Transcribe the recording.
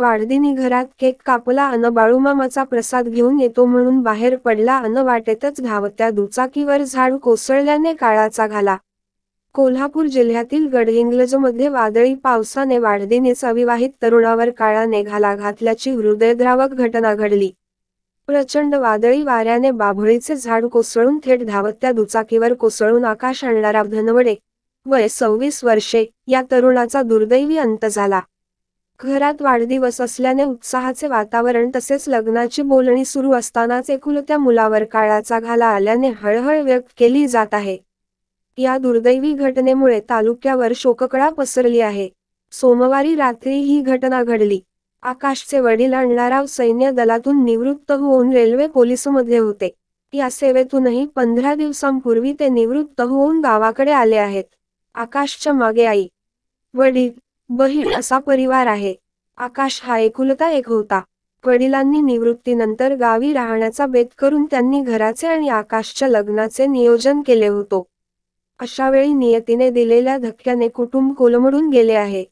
वाढदिनी घरात केक कापला अन बाळूमामाचा प्रसाद घेऊन येतो म्हणून बाहेर पडला अन वाटेतच धावत्या दुचाकीवर झाड कोसळल्याने काळाचा घाला कोल्हापूर जिल्ह्यातील मध्ये वादळी पावसाने वाढदिनीस अविवाहित तरुणावर काळाने घाला घातल्याची हृदयद्रावक घटना घडली प्रचंड वादळी वाऱ्याने बाभळीचे झाड कोसळून थेट धावत्या दुचाकीवर कोसळून आकाश आणणारा धनवडे वय सव्वीस वर्षे या तरुणाचा दुर्दैवी अंत झाला घरात वाढदिवस असल्याने उत्साहाचे वातावरण तसेच लग्नाची बोलणी सुरू असतानाच एकुलत्या मुलावर काळाचा घाला आल्याने हळहळ व्यक्त केली जात आहे या दुर्दैवी घटनेमुळे तालुक्यावर शोककळा पसरली आहे सोमवारी रात्री ही घटना घडली आकाशचे वडील अण्णाराव सैन्य दलातून निवृत्त होऊन रेल्वे पोलिसमध्ये होते या सेवेतूनही पंधरा दिवसांपूर्वी ते निवृत्त होऊन गावाकडे आले आहेत आकाशच्या मागे आई वडील बहीण असा परिवार आहे आकाश हा एकुलता एक होता वडिलांनी निवृत्तीनंतर गावी राहण्याचा बेत करून त्यांनी घराचे आणि आकाशच्या लग्नाचे नियोजन केले होतो अशावेळी नियतीने दिलेल्या धक्क्याने कुटुंब कोलमडून गेले आहे